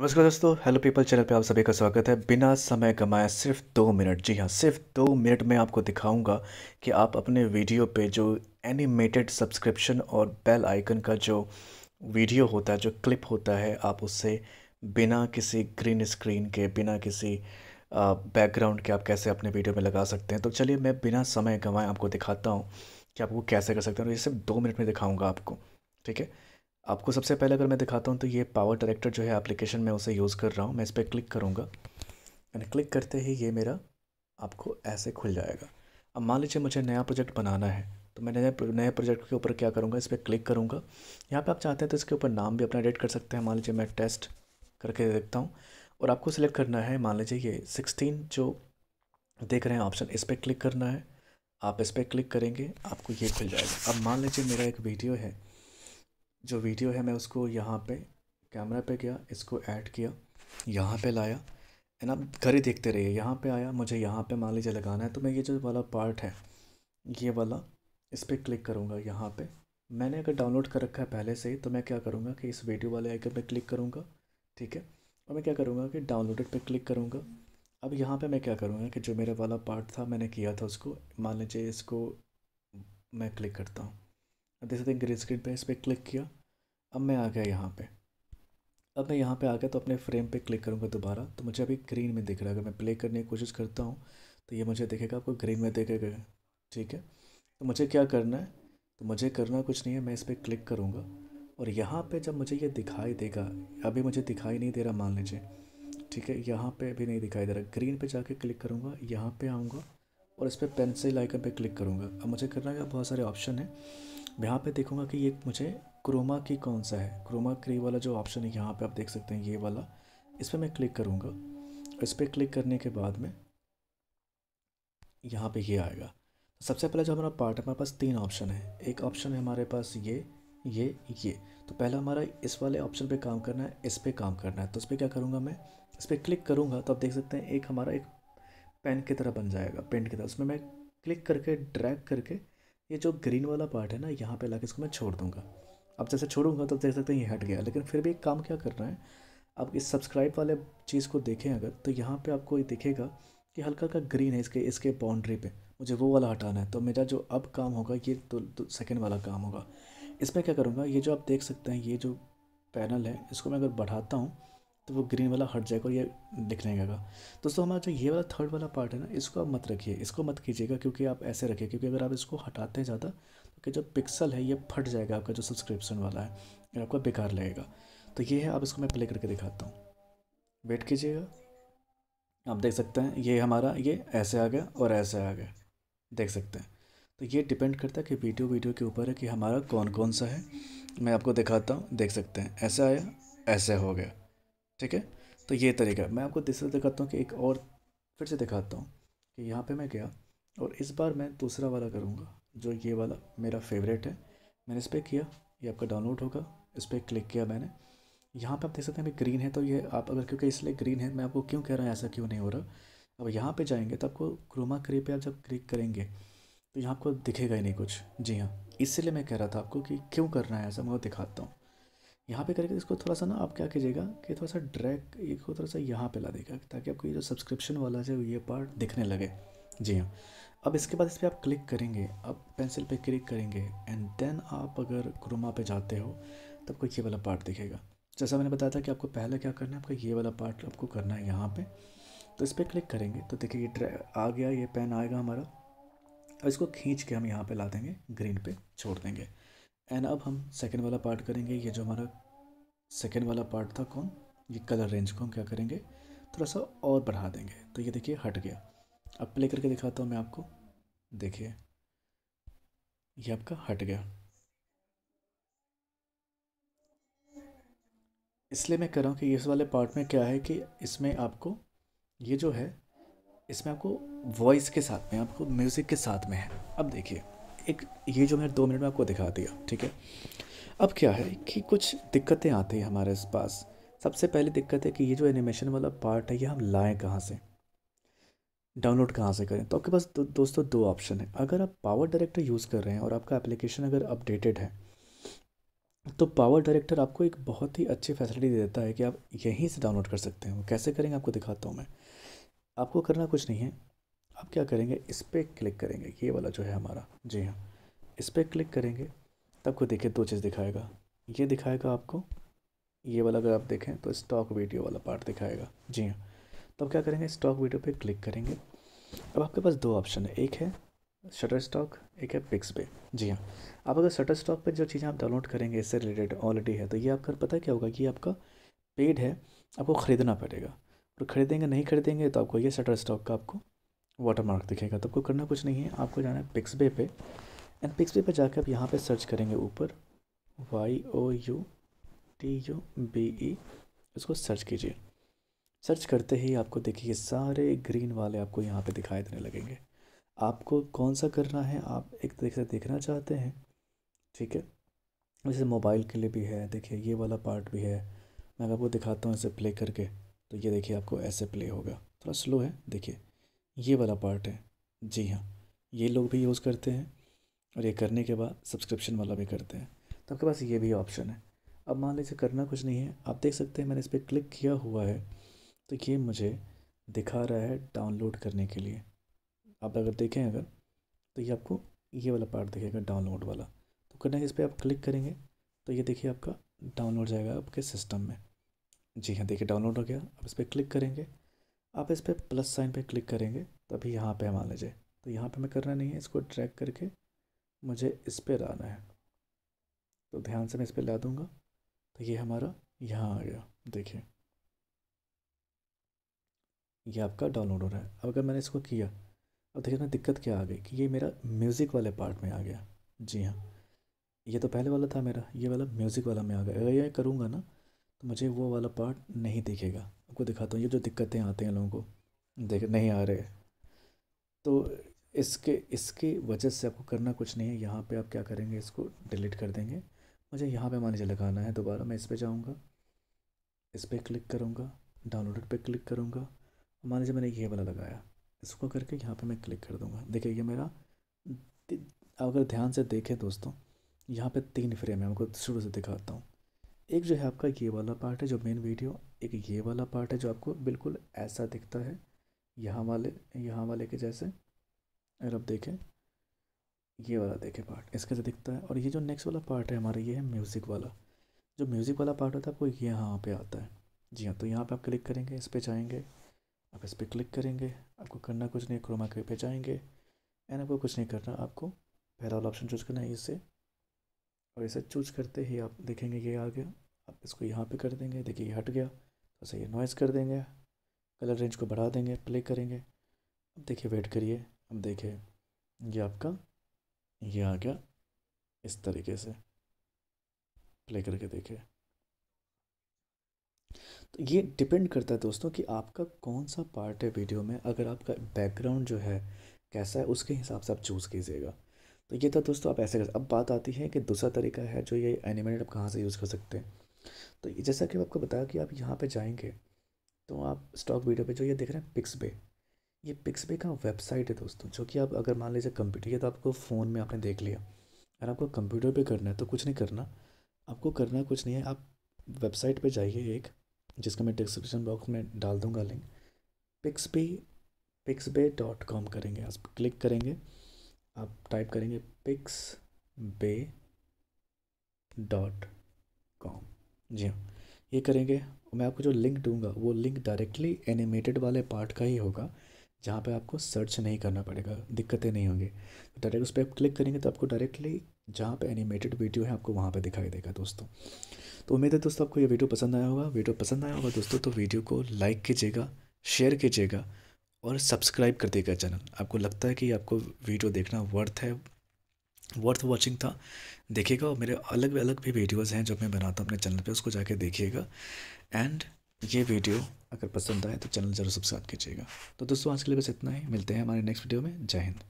नमस्कार दोस्तों hello people channel पे आप सभी का स्वागत है बिना समय कमाए सिर्फ दो मिनट जी हाँ सिर्फ दो मिनट में आपको दिखाऊंगा कि आप अपने वीडियो पे जो एनिमेटेड सब्सक्रिप्शन और बेल आइकन का जो वीडियो होता है जो क्लिप होता है आप उससे बिना किसी ग्रीन स्क्रीन के बिना किसी बैकग्राउंड के आप कैसे अपने वीडियो में लगा सकते हैं तो चलिए मैं बिना समय गंवाए आपको दिखाता हूँ कि आप वो कैसे कर सकते हैं और ये सिर्फ दो मिनट में दिखाऊँगा आपको ठीक है आपको सबसे पहले अगर मैं दिखाता हूँ तो ये पावर डायरेक्टर जो है एप्लीकेशन में उसे यूज़ कर रहा हूँ मैं इस पर क्लिक करूँगा मैंने क्लिक करते ही ये मेरा आपको ऐसे खुल जाएगा अब मान लीजिए मुझे नया प्रोजेक्ट बनाना है तो मैं नए नए प्रोजेक्ट के ऊपर क्या करूँगा इस पर क्लिक करूँगा यहाँ पर आप चाहते हैं तो इसके ऊपर नाम भी अपना एडिट कर सकते हैं मान लीजिए मैं टेस्ट करके देखता हूँ और आपको सिलेक्ट करना है मान लीजिए ये सिक्सटीन जो देख रहे हैं ऑप्शन इस पर क्लिक करना है आप इस पर क्लिक करेंगे आपको ये खुल जाएगा अब मान लीजिए मेरा एक वीडियो है जो वीडियो है मैं उसको यहाँ पे कैमरा पे गया इसको ऐड किया यहाँ पे लाया एंड आप घर ही देखते रहिए यहाँ पे आया मुझे यहाँ पे मान लीजिए लगाना है तो मैं ये जो वाला पार्ट है ये वाला इस पर क्लिक करूँगा यहाँ पे मैंने अगर डाउनलोड कर रखा है पहले से ही तो मैं क्या करूँगा कि इस वीडियो वाले आइकन पर क्लिक करूँगा ठीक है और मैं क्या करूँगा कि डाउनलोडेड पर क्लिक करूँगा अब यहाँ पर मैं क्या करूँगा कि जो मेरा वाला पार्ट था मैंने किया था उसको मान लीजिए इसको मैं क्लिक करता हूँ देख सकते हैं ग्रे स्क्रीन पर इस पर क्लिक किया अब मैं आ गया यहाँ पे अब मैं यहाँ पे आ गया तो अपने फ्रेम पे क्लिक करूँगा दोबारा तो मुझे अभी ग्रीन में दिख रहा है अगर मैं प्ले करने की कोशिश करता हूँ तो ये मुझे दिखेगा आपको ग्रीन में देखेगा ठीक है तो मुझे क्या करना है तो मुझे करना कुछ नहीं है मैं इस पर क्लिक करूँगा और यहाँ पर जब मुझे ये दिखाई देगा अभी मुझे दिखाई नहीं दे रहा मान लीजिए ठीक है यहाँ पर अभी नहीं दिखाई दे रहा ग्रीन पर जाके क्लिक करूँगा यहाँ पर आऊँगा और इस पर पेंसिल आइकन पर क्लिक करूँगा अब मुझे करना है बहुत सारे ऑप्शन हैं यहाँ पे देखूँगा कि ये मुझे क्रोमा की कौन सा है क्रोमा क्रे वाला जो ऑप्शन है यहाँ पे आप देख सकते हैं ये वाला इस पर मैं क्लिक करूँगा इस पर क्लिक करने के बाद में यहाँ पे ये आएगा सबसे पहले जो हमारा पार्ट है हमारे पास तीन ऑप्शन है एक ऑप्शन है हमारे पास ये ये ये तो पहला हमारा इस वाले ऑप्शन पर काम करना है इस पर काम करना है तो उस पर क्या करूँगा मैं इस पर क्लिक करूँगा तो आप देख सकते हैं एक हमारा एक पेन की तरह बन जाएगा पेंट की तरह उसमें मैं क्लिक करके ड्रैग करके ये जो ग्रीन वाला पार्ट है ना यहाँ पे ला इसको मैं छोड़ दूँगा अब जैसे छोड़ूंगा तो देख सकते हैं ये हट गया लेकिन फिर भी एक काम क्या करना है आप इस सब्सक्राइब वाले चीज़ को देखें अगर तो यहाँ पे आपको ये दिखेगा कि हल्का हल्का ग्रीन है इसके इसके बाउंड्री पे मुझे वो वाला हटाना है तो मेरा जो अब काम होगा ये तो, तो सेकेंड वाला काम होगा इसमें क्या करूँगा ये जो आप देख सकते हैं ये जो पैनल है इसको मैं अगर बढ़ाता हूँ तो वो ग्रीन वाला हट जाएगा और ये दिखने लगेगा दोस्तों हमारा जो ये वाला थर्ड वाला पार्ट है ना इसको आप मत रखिए इसको मत कीजिएगा क्योंकि आप ऐसे रखिए क्योंकि अगर आप इसको हटाते हैं ज़्यादा तो कि जो पिक्सल है ये फट जाएगा आपका जो सब्सक्रिप्शन वाला है और आपको बेकार लगेगा तो ये है आप इसको मैं प्ले करके दिखाता हूँ वेट कीजिएगा आप देख सकते हैं ये हमारा ये ऐसे आ गया और ऐसे आ गया देख सकते हैं तो ये डिपेंड करता है कि वीडियो वीडियो के ऊपर है कि हमारा कौन कौन सा है मैं आपको दिखाता हूँ देख सकते हैं ऐसा आया ऐसे हो गया ठीक है तो ये तरीका मैं आपको तीसरा दिखाता हूँ कि एक और फिर से दिखाता हूँ कि यहाँ पे मैं गया और इस बार मैं दूसरा वाला करूँगा जो ये वाला मेरा फेवरेट है मैंने इस पर किया ये आपका डाउनलोड होगा इस पर क्लिक किया मैंने यहाँ पे आप देख सकते हैं अभी ग्रीन है तो ये आप अगर क्योंकि इसलिए ग्रीन है मैं आपको क्यों कह रहा हूँ ऐसा क्यों नहीं हो रहा अब यहाँ पे जाएंगे तो आपको क्रोमा क्री पे आप जब क्लिक करेंगे तो यहाँ आपको दिखेगा ही नहीं कुछ जी हाँ इसलिए मैं कह रहा था आपको कि क्यों करना है ऐसा मैं वो दिखाता हूँ यहाँ पे करके इसको थोड़ा सा ना आप क्या कीजिएगा कि थोड़ा सा ड्रैग इसको थोड़ा सा यहाँ पे ला देगा ताकि आपको ये जो सब्सक्रिप्शन वाला जो ये पार्ट दिखने लगे जी हाँ अब इसके बाद इस पर आप क्लिक करेंगे अब पेंसिल पे क्लिक करेंगे एंड देन आप अगर क्रोमा पे जाते हो तब कोई ये वाला पार्ट दिखेगा जैसा मैंने बताया था कि आपको पहले क्या करना है आपका ये वाला पार्ट आपको करना है यहाँ पर तो इस पर क्लिक करेंगे तो देखिए ये आ गया ये पेन आएगा हमारा अब इसको खींच के हम यहाँ पर ला देंगे ग्रीन पर छोड़ देंगे एंड अब हम सेकेंड वाला पार्ट करेंगे ये जो हमारा सेकेंड वाला पार्ट था कौन ये कलर रेंज को हम क्या करेंगे थोड़ा सा और बढ़ा देंगे तो ये देखिए हट गया अब प्ले करके दिखाता हूँ मैं आपको देखिए ये आपका हट गया इसलिए मैं कह रहा हूँ कि इस वाले पार्ट में क्या है कि इसमें आपको ये जो है इसमें आपको वॉइस के साथ में आपको म्यूज़िक के साथ में है अब देखिए एक ये जो मैंने दो मिनट में आपको दिखा दिया ठीक है अब क्या है कि कुछ दिक्कतें आती हैं हमारे पास सबसे पहली दिक्कत है कि ये जो एनिमेशन वाला पार्ट है ये हम लाएँ कहाँ से डाउनलोड कहाँ से करें तो आपके पास दो, दोस्तों दो ऑप्शन है अगर आप पावर डायरेक्टर यूज़ कर रहे हैं और आपका एप्लीकेशन अगर अपडेटेड है तो पावर डायरेक्टर आपको एक बहुत ही अच्छी फैसिलिटी देता है कि आप यहीं से डाउनलोड कर सकते हैं कैसे करेंगे आपको दिखाता हूँ मैं आपको करना कुछ नहीं है अब क्या करेंगे इस पर क्लिक करेंगे ये वाला जो है हमारा जी हाँ इस पर क्लिक करेंगे तब को देखिए दो चीज़ दिखाएगा ये दिखाएगा आपको ये वाला अगर आप देखें तो स्टॉक वीडियो वाला पार्ट दिखाएगा जी हाँ तब क्या करेंगे स्टॉक वीडियो पे क्लिक करेंगे अब आपके पास दो ऑप्शन है एक है शटर स्टॉक एक है पिक्स पे जी हाँ आप अगर शटर स्टॉक पर जो चीज़ें आप डाउनलोड करेंगे इससे रिलेटेड ऑलरेडी है तो ये आपका पता क्या होगा कि आपका पेड है आपको ख़रीदना पड़ेगा और ख़रीदेंगे नहीं ख़रीदेंगे तो आपको ये शटर स्टॉक का आपको वाटर मार्क दिखेगा तो आपको करना कुछ नहीं है आपको जाना है पिक्सबे पे एंड पिक्सबे पे जाकर आप यहाँ पे सर्च करेंगे ऊपर Y O U T U B E इसको सर्च कीजिए सर्च करते ही आपको देखिए सारे ग्रीन वाले आपको यहाँ पे दिखाई देने लगेंगे आपको कौन सा करना है आप एक तरीके से देखना चाहते हैं ठीक है जैसे मोबाइल के लिए भी है देखिए ये वाला पार्ट भी है मैं आपको दिखाता हूँ इसे प्ले करके तो ये देखिए आपको ऐसे प्ले होगा थोड़ा स्लो है देखिए ये वाला पार्ट है जी हाँ ये लोग भी यूज़ करते हैं और ये करने के बाद सब्सक्रिप्शन वाला भी करते हैं तो आपके पास ये भी ऑप्शन है अब मान लीजिए करना कुछ नहीं है आप देख सकते हैं मैंने इस पर क्लिक किया हुआ है तो ये मुझे दिखा रहा है डाउनलोड करने के लिए आप अगर देखें अगर तो ये आपको ये वाला पार्ट दिखेगा डाउनलोड वाला तो करना है इस पर आप क्लिक करेंगे तो ये देखिए आपका डाउनलोड जाएगा आपके सिस्टम में जी हाँ देखिए डाउनलोड हो गया अब इस पर क्लिक करेंगे आप इस पर प्लस साइन पे क्लिक करेंगे तभी यहाँ पे हम आ जाए तो यहाँ पे हमें करना नहीं है इसको ट्रैक करके मुझे इस पर आना है तो ध्यान से मैं इस पर ला दूँगा तो ये हमारा यहाँ आ गया देखिए ये आपका डाउनलोड हो रहा है अब अगर मैंने इसको किया अब देखिए ना दिक्कत क्या आ गई कि ये मेरा म्यूज़िक वाले पार्ट में आ गया जी हाँ ये तो पहले वाला था मेरा ये वाला म्यूज़िक वाला में आ गया अगर ये करूँगा ना तो मुझे वो वाला पार्ट नहीं दिखेगा आपको दिखाता हूँ ये जो दिक्कतें आती हैं लोगों को देख नहीं आ रहे तो इसके इसके वजह से आपको करना कुछ नहीं है यहाँ पे आप क्या करेंगे इसको डिलीट कर देंगे मुझे यहाँ पे मान लीजिए लगाना है दोबारा मैं इस पर जाऊँगा इस पर क्लिक करूँगा डाउनलोड पे क्लिक करूँगा मान लीजिए मैंने ये वाला लगाया इसको करके यहाँ पे मैं क्लिक कर दूँगा देखिए ये मेरा अगर ध्यान से देखें दोस्तों यहाँ पे तीन फ्रेम है आपको शुरू से दिखाता हूँ एक जो है आपका ये वाला पार्ट है जो मेन वीडियो एक ये वाला पार्ट है जो आपको बिल्कुल ऐसा दिखता है यहाँ वाले यहाँ वाले के जैसे अगर आप देखें ये वाला देखें पार्ट इसका से दिखता है और ये जो नेक्स्ट वाला पार्ट है हमारा ये है म्यूज़िक वाला जो म्यूज़िक वाला पार्ट होता है आपको यहाँ पे आता है जी हाँ तो यहाँ पे आप क्लिक करेंगे इस पर जाएंगे आप इस पर क्लिक करेंगे आपको करना कुछ नहीं क्रोमा के पे जाएंगे एंड आपको कुछ नहीं करना आपको पहला वाला ऑप्शन चूज़ करना है इससे और इसे चूज करते ही आप देखेंगे ये आ गया अब इसको यहाँ पे कर देंगे देखिए ये हट गया तो सही ये नॉइज़ कर देंगे कलर रेंज को बढ़ा देंगे प्ले करेंगे अब देखिए वेट करिए अब देखिए ये आपका ये आ गया इस तरीके से प्ले करके देखिए तो ये डिपेंड करता है दोस्तों कि आपका कौन सा पार्ट है वीडियो में अगर आपका बैकग्राउंड जो है कैसा है उसके हिसाब से आप चूज़ कीजिएगा तो ये था तो दोस्तों आप ऐसे कर अब बात आती है कि दूसरा तरीका है जो ये एनिमेटेड आप कहाँ से यूज़ कर सकते हैं तो जैसा कि आपको बताया कि आप यहाँ पे जाएंगे तो आप स्टॉक वीडियो पे जो ये देख रहे हैं पिक्स बे ये पिक्स बे का वेबसाइट है दोस्तों जो कि आप अगर मान लीजिए कंप्यूटर ये तो आपको फ़ोन में आपने देख लिया अगर आपको कंप्यूटर पे करना है तो कुछ नहीं करना आपको करना कुछ नहीं है आप वेबसाइट पे जाइए एक जिसका मैं डिस्क्रिप्शन बॉक्स में डाल दूंगा link Pixabay Pixabay dot com करेंगे आप क्लिक करेंगे आप टाइप करेंगे पिक्स बे डॉट कॉम जी हाँ ये करेंगे मैं आपको जो लिंक दूंगा वो लिंक डायरेक्टली एनिमेटेड वाले पार्ट का ही होगा जहाँ पे आपको सर्च नहीं करना पड़ेगा दिक्कतें नहीं होंगी तो डायरेक्ट उस पर आप क्लिक करेंगे तो आपको डायरेक्टली जहाँ पे एनिमेटेड वीडियो है आपको वहाँ पे दिखाई देगा दोस्तों तो उम्मीद है दोस्तों आपको ये वीडियो पसंद आया होगा वीडियो पसंद आया होगा दोस्तों तो वीडियो को लाइक कीजिएगा शेयर कीजिएगा और सब्सक्राइब कर देगा चैनल आपको लगता है कि आपको वीडियो देखना वर्थ है वर्थ वॉचिंग था देखिएगा और मेरे अलग अलग भी वीडियोज़ हैं जब मैं बनाता हूँ अपने चैनल पर उसको जाके देखिएगा एंड ये वीडियो अगर पसंद आए तो चैनल ज़रूर सब्सक्राइब कीजिएगा तो दोस्तों आज के लिए बस इतना ही मिलते हैं हमारे नेक्स्ट वीडियो में जय हिंद